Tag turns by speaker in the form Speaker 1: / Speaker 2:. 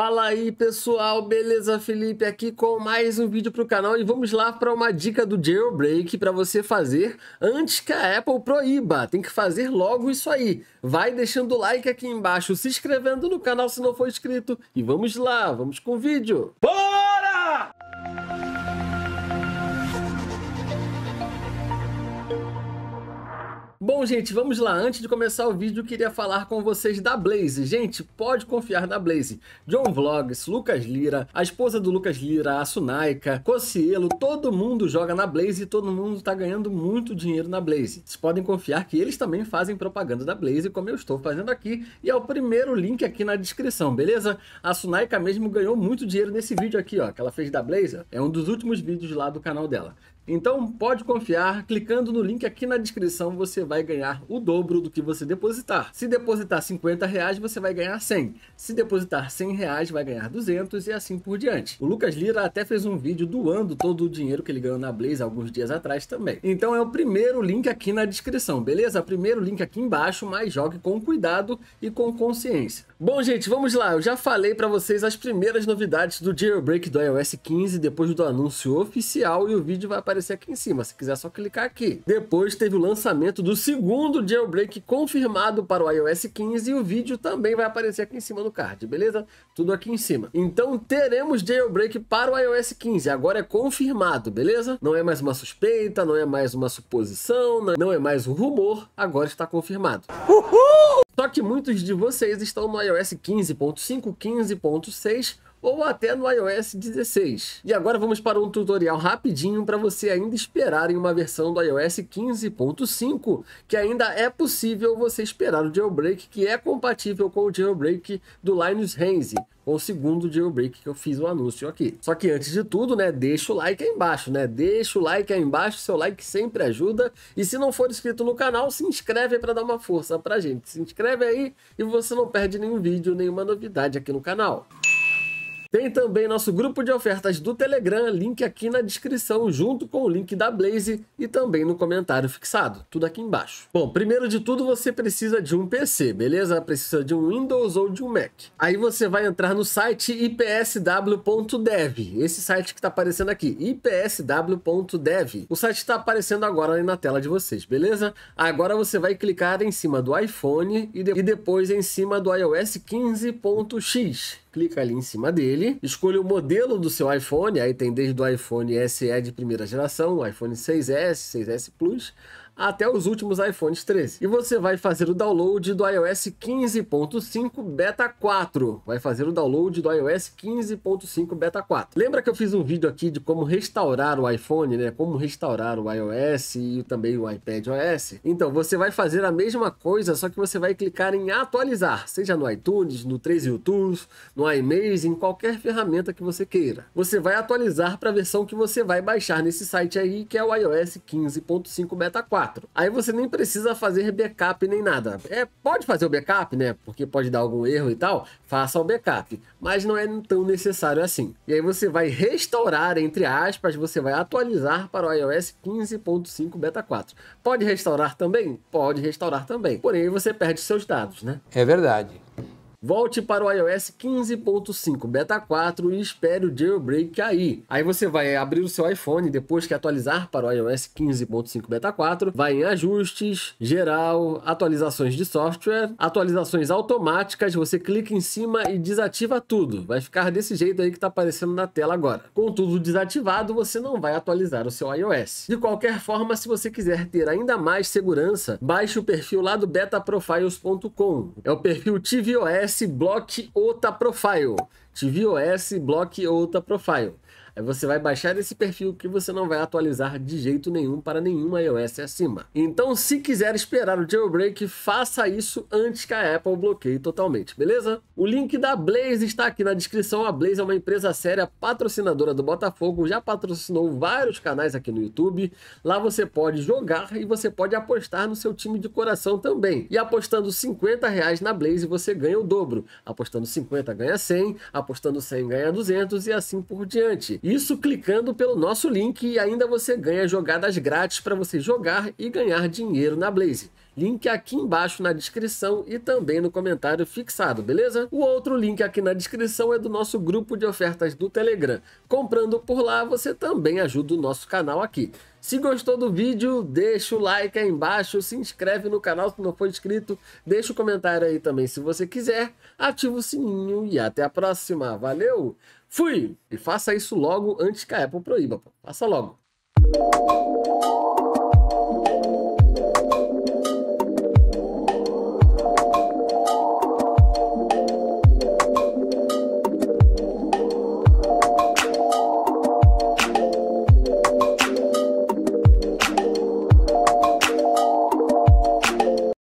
Speaker 1: Fala aí pessoal, beleza? Felipe aqui com mais um vídeo para o canal e vamos lá para uma dica do jailbreak para você fazer antes que a Apple proíba. Tem que fazer logo isso aí. Vai deixando o like aqui embaixo, se inscrevendo no canal se não for inscrito e vamos lá, vamos com o vídeo. Boa! Bom, gente, vamos lá. Antes de começar o vídeo, eu queria falar com vocês da Blaze. Gente, pode confiar na Blaze. John Vlogs, Lucas Lira, a esposa do Lucas Lira, a Sunaica, Cocielo, todo mundo joga na Blaze e todo mundo tá ganhando muito dinheiro na Blaze. Vocês podem confiar que eles também fazem propaganda da Blaze, como eu estou fazendo aqui, e é o primeiro link aqui na descrição, beleza? A Sunaica mesmo ganhou muito dinheiro nesse vídeo aqui, ó, que ela fez da Blaze, é um dos últimos vídeos lá do canal dela. Então pode confiar, clicando no link aqui na descrição você vai ganhar o dobro do que você depositar. Se depositar 50 reais você vai ganhar 100, se depositar 100 reais vai ganhar 200 e assim por diante. O Lucas Lira até fez um vídeo doando todo o dinheiro que ele ganhou na Blaze alguns dias atrás também. Então é o primeiro link aqui na descrição, beleza? Primeiro link aqui embaixo, mas jogue com cuidado e com consciência. Bom gente, vamos lá, eu já falei para vocês as primeiras novidades do jailbreak do iOS 15 depois do anúncio oficial e o vídeo vai aparecer aparecer aqui em cima. Se quiser, é só clicar aqui. Depois teve o lançamento do segundo jailbreak confirmado para o iOS 15 e o vídeo também vai aparecer aqui em cima no card, beleza? Tudo aqui em cima. Então teremos jailbreak para o iOS 15. Agora é confirmado, beleza? Não é mais uma suspeita, não é mais uma suposição, é, não é mais um rumor. Agora está confirmado. Uhul! Só que muitos de vocês estão no iOS 15.5, 15.6 ou até no iOS 16. E agora vamos para um tutorial rapidinho para você ainda esperar em uma versão do iOS 15.5, que ainda é possível você esperar o jailbreak que é compatível com o jailbreak do Linus Renzi, com o segundo jailbreak que eu fiz o anúncio aqui. Só que antes de tudo, né, deixa o like aí embaixo, né? Deixa o like aí embaixo, seu like sempre ajuda. E se não for inscrito no canal, se inscreve para dar uma força pra gente. Se inscreve aí e você não perde nenhum vídeo, nenhuma novidade aqui no canal. Tem também nosso grupo de ofertas do Telegram, link aqui na descrição, junto com o link da Blaze e também no comentário fixado, tudo aqui embaixo. Bom, primeiro de tudo você precisa de um PC, beleza? Precisa de um Windows ou de um Mac. Aí você vai entrar no site ipsw.dev, esse site que está aparecendo aqui, ipsw.dev. O site está aparecendo agora ali na tela de vocês, beleza? Agora você vai clicar em cima do iPhone e, de e depois em cima do iOS 15.x clica ali em cima dele, escolha o modelo do seu iPhone, aí tem desde o iPhone SE de primeira geração, iPhone 6S, 6S Plus, até os últimos iPhones 13. E você vai fazer o download do iOS 15.5 Beta 4. Vai fazer o download do iOS 15.5 Beta 4. Lembra que eu fiz um vídeo aqui de como restaurar o iPhone, né? Como restaurar o iOS e também o iPad OS? Então, você vai fazer a mesma coisa, só que você vai clicar em atualizar, seja no iTunes, no 13 Tools, no iMaze, em qualquer ferramenta que você queira. Você vai atualizar para a versão que você vai baixar nesse site aí, que é o iOS 15.5 Beta 4. 4. Aí você nem precisa fazer backup nem nada. É, pode fazer o backup, né? Porque pode dar algum erro e tal. Faça o backup. Mas não é tão necessário assim. E aí você vai restaurar, entre aspas, você vai atualizar para o iOS 15.5 Beta 4. Pode restaurar também? Pode restaurar também. Porém, você perde seus dados, né? É verdade. Volte para o iOS 15.5 Beta 4 e espere o jailbreak aí. Aí você vai abrir o seu iPhone depois que atualizar para o iOS 15.5 Beta 4, vai em ajustes, geral, atualizações de software, atualizações automáticas, você clica em cima e desativa tudo. Vai ficar desse jeito aí que está aparecendo na tela agora. Com tudo desativado, você não vai atualizar o seu iOS. De qualquer forma, se você quiser ter ainda mais segurança, baixe o perfil lá do betaprofiles.com. É o perfil tvOS S-Block Ota Profile tvOS Block Outa Profile. Aí você vai baixar esse perfil que você não vai atualizar de jeito nenhum para nenhuma iOS acima. Então, se quiser esperar o jailbreak, faça isso antes que a Apple bloqueie totalmente, beleza? O link da Blaze está aqui na descrição. A Blaze é uma empresa séria patrocinadora do Botafogo, já patrocinou vários canais aqui no YouTube. Lá você pode jogar e você pode apostar no seu time de coração também. E apostando 50 reais na Blaze, você ganha o dobro. Apostando 50 ganha 100, apostando 100 ganha 200 e assim por diante. Isso clicando pelo nosso link e ainda você ganha jogadas grátis para você jogar e ganhar dinheiro na Blaze. Link aqui embaixo na descrição e também no comentário fixado, beleza? O outro link aqui na descrição é do nosso grupo de ofertas do Telegram. Comprando por lá, você também ajuda o nosso canal aqui. Se gostou do vídeo, deixa o like aí embaixo, se inscreve no canal se não for inscrito, deixa o comentário aí também se você quiser, ativa o sininho e até a próxima. Valeu! Fui! E faça isso logo antes que a Apple proíba. Pô. Faça logo!